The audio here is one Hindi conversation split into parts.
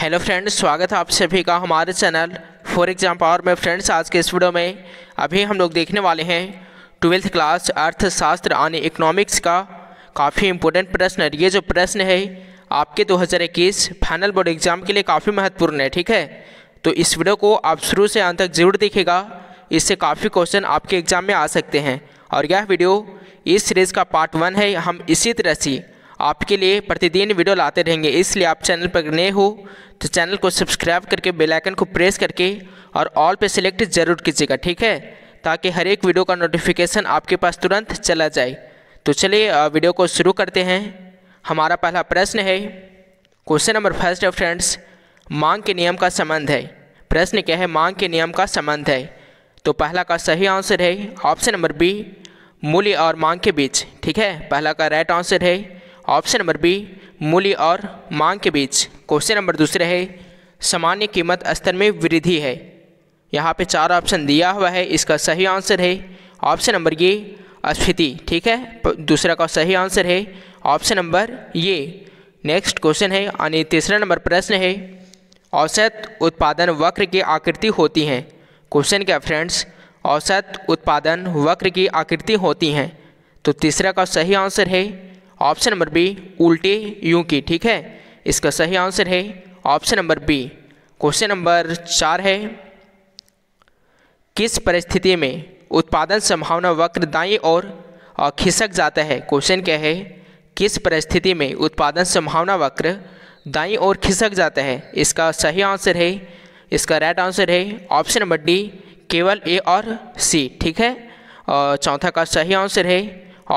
हेलो फ्रेंड्स स्वागत है आप सभी का हमारे चैनल फॉर एग्जाम पावर में फ्रेंड्स आज के इस वीडियो में अभी हम लोग देखने वाले हैं ट्वेल्थ क्लास अर्थशास्त्र यानी इकोनॉमिक्स का काफ़ी इम्पोर्टेंट प्रश्न है ये जो प्रश्न है आपके 2021 फाइनल बोर्ड एग्जाम के लिए काफ़ी महत्वपूर्ण है ठीक है तो इस वीडियो को आप शुरू से अंत तक जरूर देखेगा इससे काफ़ी क्वेश्चन आपके एग्जाम में आ सकते हैं और यह वीडियो इस सीरीज़ का पार्ट वन है हम इसी तरह से आपके लिए प्रतिदिन वीडियो लाते रहेंगे इसलिए आप चैनल पर नए हो तो चैनल को सब्सक्राइब करके बेल आइकन को प्रेस करके और ऑल पे सिलेक्ट जरूर कीजिएगा ठीक है ताकि हर एक वीडियो का नोटिफिकेशन आपके पास तुरंत चला जाए तो चलिए वीडियो को शुरू करते हैं हमारा पहला प्रश्न है क्वेश्चन नंबर फर्स्ट है फ्रेंड्स मांग के नियम का संबंध है प्रश्न क्या है मांग के नियम का संबंध है तो पहला का सही आंसर है ऑप्शन नंबर बी मूल्य और मांग के बीच ठीक है पहला का राइट आंसर है ऑप्शन नंबर बी मूल्य और मांग के बीच क्वेश्चन नंबर दूसरा है सामान्य कीमत स्तर में वृद्धि है यहाँ पे चार ऑप्शन दिया हुआ है इसका सही आंसर है ऑप्शन नंबर ये अस्फीति ठीक है दूसरा का सही आंसर है ऑप्शन नंबर ये नेक्स्ट क्वेश्चन है यानी तीसरा नंबर प्रश्न है औसत उत्पादन वक्र की आकृति होती हैं क्वेश्चन क्या फ्रेंड्स औसत उत्पादन वक्र की आकृति होती हैं तो तीसरा का सही आंसर है ऑप्शन नंबर बी उल्टी यूं की ठीक है इसका सही आंसर है option number B question number चार है किस परिस्थिति में उत्पादन संभावना वक्र दाएं और खिसक जाता है क्वेश्चन क्या है किस परिस्थिति में उत्पादन संभावना वक्र दाएं और खिसक जाता है इसका सही आंसर है इसका राइट आंसर है ऑप्शन नंबर डी केवल ए और सी ठीक है और चौथा का सही आंसर है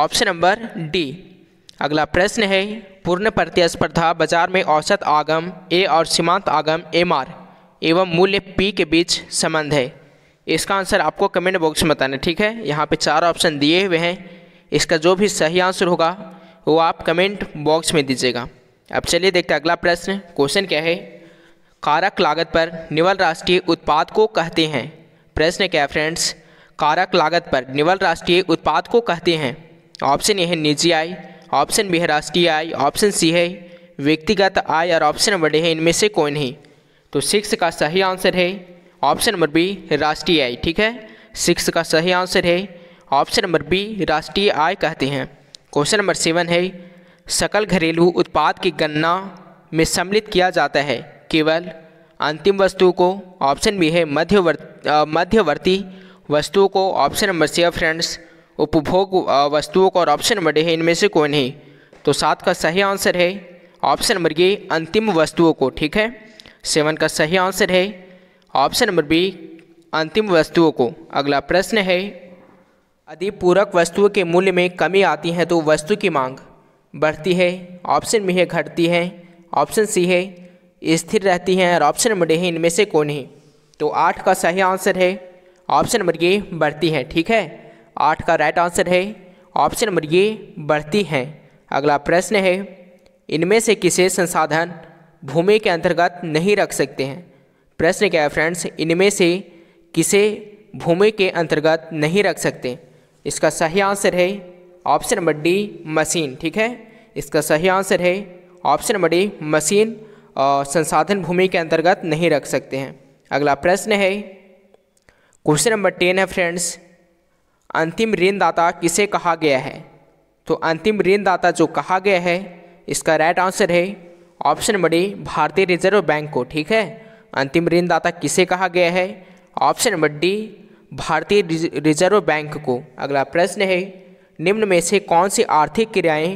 ऑप्शन नंबर डी अगला प्रश्न है पूर्ण प्रतिस्पर्धा बाजार में औसत आगम ए और सीमांत आगम एम आर एवं मूल्य पी के बीच संबंध है इसका आंसर आपको कमेंट बॉक्स में बताना ठीक है यहाँ पे चार ऑप्शन दिए हुए हैं इसका जो भी सही आंसर होगा वो आप कमेंट बॉक्स में दीजिएगा अब चलिए देखते हैं अगला प्रश्न क्वेश्चन क्या है कारक लागत पर निवल राष्ट्रीय उत्पाद को कहते हैं प्रश्न क्या है फ्रेंड्स कारक लागत पर निवल राष्ट्रीय उत्पाद को कहते हैं ऑप्शन ये है निजी आई ऑप्शन बी है राष्ट्रीय आय ऑप्शन सी है व्यक्तिगत आय और ऑप्शन नंबर डी है इनमें से कोई नहीं तो सिक्स का सही आंसर है ऑप्शन नंबर बी राष्ट्रीय आय ठीक है सिक्स का सही आंसर है ऑप्शन नंबर बी राष्ट्रीय आय कहते हैं क्वेश्चन नंबर सेवन है सकल घरेलू उत्पाद की गणना में सम्मिलित किया जाता है केवल अंतिम वस्तु को ऑप्शन बी है मध्यवर्ती मध्यवर्ती वस्तुओं को ऑप्शन नंबर सी है फ्रेंड्स उपभोग वस्तुओं का और ऑप्शन नंबर डी है इनमें से कौन है तो सात का सही आंसर है ऑप्शन नंबर ये अंतिम वस्तुओं को ठीक है सेवन का सही आंसर है ऑप्शन नंबर बी अंतिम वस्तुओं को अगला प्रश्न है यदि पूरक वस्तुओं के मूल्य में कमी आती है तो वस्तु की मांग बढ़ती है ऑप्शन बी है घटती है ऑप्शन सी है स्थिर रहती है और ऑप्शन नंबर डी है इनमें से कौन है तो आठ का सही आंसर है ऑप्शन नंबर ए बढ़ती है ठीक है आठ का राइट आंसर है ऑप्शन नंबर ये बढ़ती हैं अगला प्रश्न है इनमें से किसे संसाधन भूमि के अंतर्गत नहीं रख सकते हैं प्रश्न क्या है फ्रेंड्स इनमें से किसे भूमि के अंतर्गत नहीं रख सकते इसका सही आंसर है ऑप्शन नंबर डी मशीन ठीक है इसका सही आंसर है ऑप्शन नंबर डी मशीन और संसाधन भूमि के अंतर्गत नहीं रख सकते हैं अगला प्रश्न है क्वेश्चन नंबर टेन है फ्रेंड्स अंतिम ऋणदाता किसे कहा गया है तो अंतिम ऋणदाता जो कहा गया है इसका राइट आंसर है ऑप्शन बड़ी भारतीय रिजर्व बैंक को ठीक है अंतिम ऋणदाता किसे कहा गया है ऑप्शन नंबर डी भारतीय रिजर्व बैंक को अगला प्रश्न है निम्न में से कौन सी आर्थिक क्रियाएं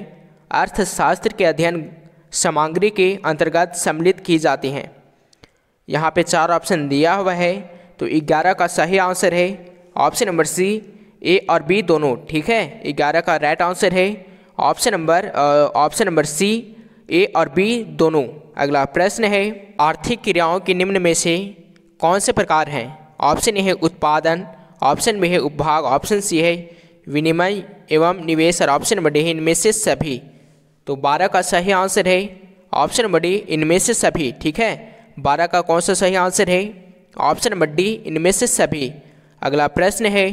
अर्थशास्त्र के अध्ययन सामग्री के अंतर्गत सम्मिलित की जाती हैं यहाँ पे चार ऑप्शन दिया हुआ है तो ग्यारह का सही आंसर है ऑप्शन नंबर सी ए और बी दोनों ठीक है ग्यारह का राइट आंसर है option number option number C A और बी दोनों अगला प्रश्न है आर्थिक क्रियाओं के निम्न में से कौन से प्रकार हैं ऑप्शन ए है उत्पादन ऑप्शन बी है उपभाग ऑप्शन सी है विनिमय एवं निवेश और ऑप्शन नंबर डी है इनमें से सभी तो बारह का सही आंसर है ऑप्शन नंबर डी इनमें से सभी ठीक है बारह का कौन सा सही आंसर है ऑप्शन नंबर डी इनमें से सभी अगला प्रश्न है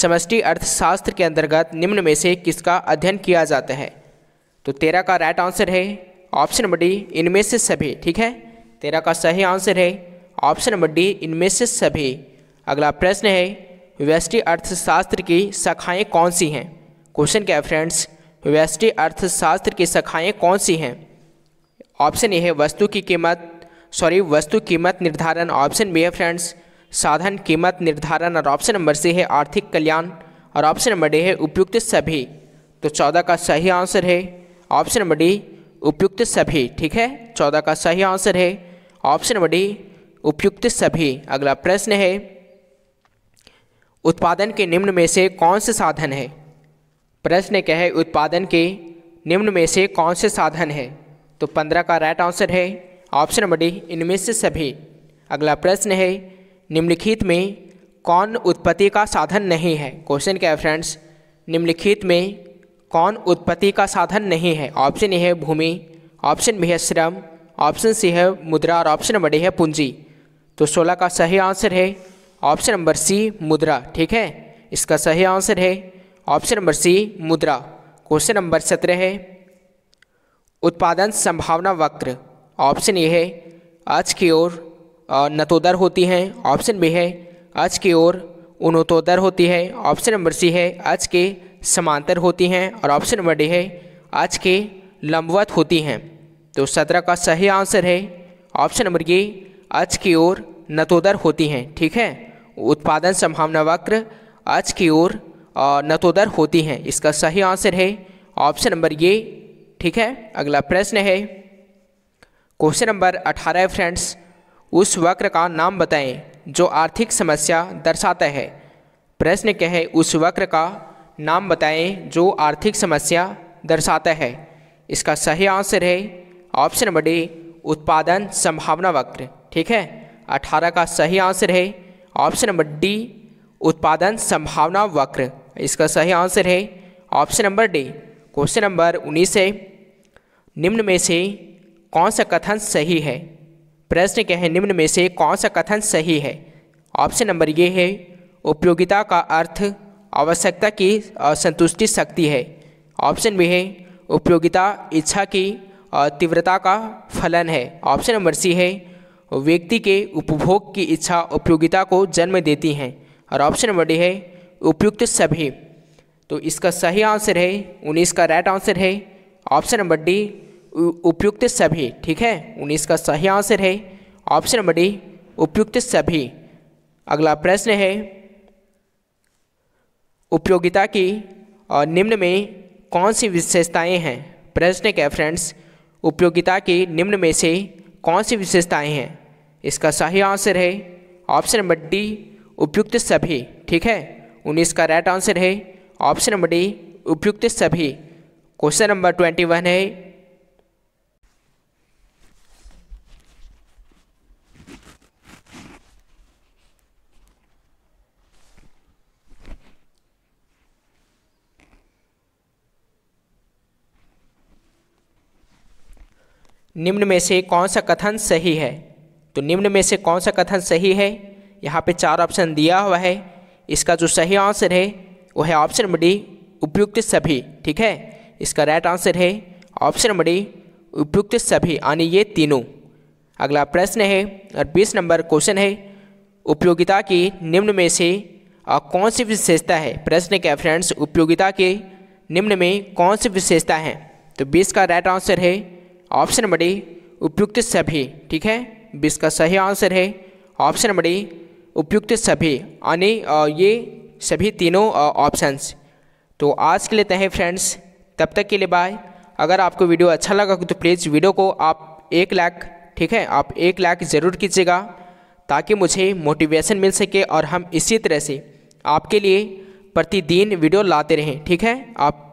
समष्टि अर्थशास्त्र के अंतर्गत निम्न में से किसका अध्ययन किया जाता है तो तेरह का राइट आंसर है ऑप्शन नंबर डी इनमें से सभी ठीक है तेरह का सही आंसर है ऑप्शन नंबर डी इनमें से सभी अगला प्रश्न है व्यष्टि अर्थशास्त्र की शाखाएँ कौन सी हैं क्वेश्चन क्या है फ्रेंड्स व्यष्टि अर्थशास्त्र की शाखाएँ कौन सी हैं ऑप्शन ए है वस्तु की कीमत सॉरी वस्तु कीमत निर्धारण ऑप्शन बी है फ्रेंड्स साधन कीमत निर्धारण और ऑप्शन नंबर सी है आर्थिक कल्याण और ऑप्शन नंबर डी है उपयुक्त सभी तो चौदह का सही आंसर है ऑप्शन नंबर डी उपयुक्त सभी ठीक है चौदह का सही आंसर है ऑप्शन नंबर डी उपयुक्त सभी अगला प्रश्न है उत्पादन के निम्न में से कौन से साधन है प्रश्न क्या है उत्पादन के निम्न में से कौन से साधन है तो पंद्रह का राइट आंसर है ऑप्शन नंबर डी इनमें से सभी अगला प्रश्न है निम्नलिखित में कौन उत्पत्ति का साधन नहीं है क्वेश्चन क्या है फ्रेंड्स निम्नलिखित में कौन उत्पत्ति का साधन नहीं है ऑप्शन ए है भूमि ऑप्शन बी है श्रम ऑप्शन सी है मुद्रा और ऑप्शन नंबर डी है पूंजी तो सोलह का सही आंसर है ऑप्शन नंबर सी मुद्रा ठीक है इसका सही आंसर है ऑप्शन नंबर सी मुद्रा क्वेश्चन नंबर सत्रह है उत्पादन संभावना वक्र ऑप्शन ए है आज की ओर नतोदर होती हैं ऑप्शन बी है अच की ओर उनतोदर होती है ऑप्शन नंबर सी है अच के समांतर होती हैं और ऑप्शन नंबर डी है अच के लंबवत होती हैं तो सत्रह का सही आंसर है ऑप्शन नंबर ये अच की ओर नतोदर होती हैं ठीक है उत्पादन संभावना वक्र अच की ओर नतोदर होती हैं इसका सही आंसर है ऑप्शन नंबर ये ठीक है अगला प्रश्न है क्वेश्चन नंबर अठारह फ्रेंड्स उस वक्र का नाम बताएं जो आर्थिक समस्या दर्शाता है प्रश्न कहे उस वक्र का नाम बताएं जो आर्थिक समस्या दर्शाता है इसका सही आंसर है ऑप्शन नंबर डी उत्पादन संभावना वक्र ठीक है अठारह का सही आंसर है ऑप्शन नंबर डी उत्पादन संभावना वक्र इसका सही आंसर है option number D question number उन्नीस है निम्न में से कौन सा कथन सही है प्रश्न के हैं निम्न में से कौन सा कथन सही है ऑप्शन नंबर ये है उपयोगिता का अर्थ आवश्यकता की संतुष्टि शक्ति है ऑप्शन बी है उपयोगिता इच्छा की तीव्रता का फलन है ऑप्शन नंबर सी है व्यक्ति के उपभोग की इच्छा उपयोगिता को जन्म देती हैं और ऑप्शन नंबर डी है उपयुक्त सभी तो इसका सही आंसर है उन्नीस का राइट आंसर है ऑप्शन नंबर डी उपयुक्त सभी ठीक है उन्नीस का सही आंसर है ऑप्शन नंबर डी उपयुक्त सभी अगला प्रश्न है उपयोगिता की और निम्न में कौन सी विशेषताएं हैं प्रश्न क्या फ्रेंड्स उपयोगिता की निम्न में से कौन सी विशेषताएं हैं इसका सही आंसर है ऑप्शन नंबर डी उपयुक्त सभी ठीक है उन्नीस का राइट आंसर है ऑप्शन नंबर डी उपयुक्त सभी क्वेश्चन नंबर ट्वेंटी वन है निम्न में से कौन सा कथन सही है तो निम्न में से कौन सा कथन सही है यहाँ पे चार ऑप्शन दिया हुआ है इसका जो सही आंसर है वो है ऑप्शन नंबर डी उपयुक्त सभी ठीक है इसका राइट आंसर है ऑप्शन नंबर डी उपयुक्त सभी यानी ये तीनों अगला प्रश्न है और बीस नंबर क्वेश्चन है उपयोगिता की निम्न में से कौन सी विशेषता है प्रश्न क्या फ्रेंड्स उपयोगिता के निम्न में कौन सी विशेषता है तो बीस का राइट आंसर है ऑप्शन नंबर डी उपयुक्त सभी ठीक है बीस का सही आंसर है ऑप्शन नंबर डी उपयुक्त सभी यानी ये सभी तीनों ऑप्शंस तो आज के लेते हैं फ्रेंड्स तब तक के लिए बाय अगर आपको वीडियो अच्छा लगा तो प्लीज़ वीडियो को आप एक लाख ठीक है आप एक लाख ज़रूर कीजिएगा ताकि मुझे मोटिवेशन मिल सके और हम इसी तरह से आपके लिए प्रतिदिन वीडियो लाते रहें ठीक है आप